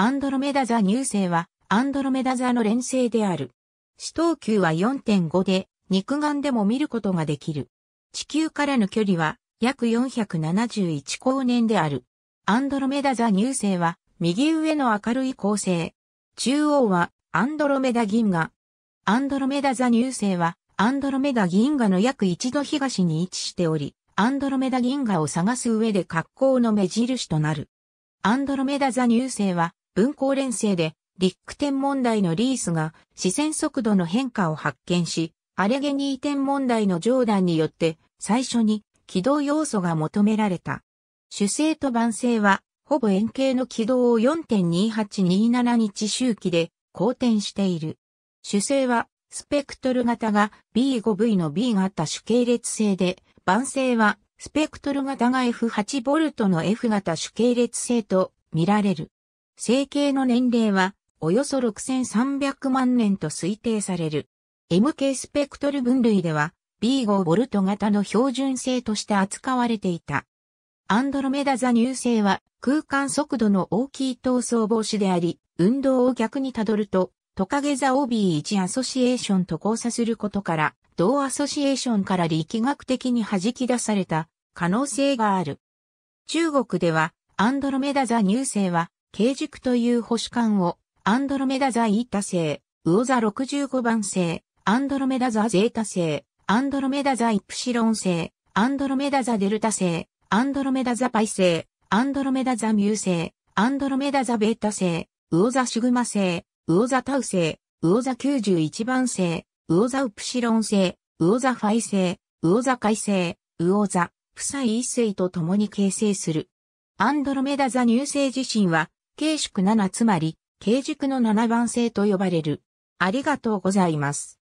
アンドロメダ座乳星は、アンドロメダ座の連星である。死等級は4.5で、肉眼でも見ることができる。地球からの距離は、約471光年である。アンドロメダ座乳星は、右上の明るい恒星。中央は、アンドロメダ銀河。アンドロメダ座乳星は、アンドロメダ銀河の約一度東に位置しており、アンドロメダ銀河を探す上で格好の目印となる。アンドロメダ座乳星は、分光連生で、リック天問題のリースが視線速度の変化を発見し、アレゲニー天問題の上段によって最初に軌道要素が求められた。主星と晩星はほぼ円形の軌道を4.2827日周期で公転している。主星はスペクトル型が B5V の B 型主系列星で、晩星はスペクトル型が F8V の F 型主系列星と見られる。成形の年齢はおよそ6300万年と推定される。MK スペクトル分類では B5 ボルト型の標準性として扱われていた。アンドロメダ座乳星は空間速度の大きい闘争防止であり、運動を逆にたどると、トカゲ座 OB1 アソシエーションと交差することから、同アソシエーションから力学的に弾き出された可能性がある。中国ではアンドロメダ座乳星は軽軸という星間を、アンドロメダ座イータ星、ウオザ65番星、アンドロメダ座ゼータ星、アンドロメダ座イプシロン星、アンドロメダ座デルタ星、アンドロメダ座パイ星、アンドロメダ座ミュウ星、アンドロメダ座ベータ星、ウオザシグマ星、ウオザタウ星、ウオザ91番星、ウオザウプシロン星、ウオザファイ星、ウザカイ星、ウオザ、フサイ一星と共に形成する。アンドロメダ座乳星自身は、形宿7つまり、形軸の7番星と呼ばれる。ありがとうございます。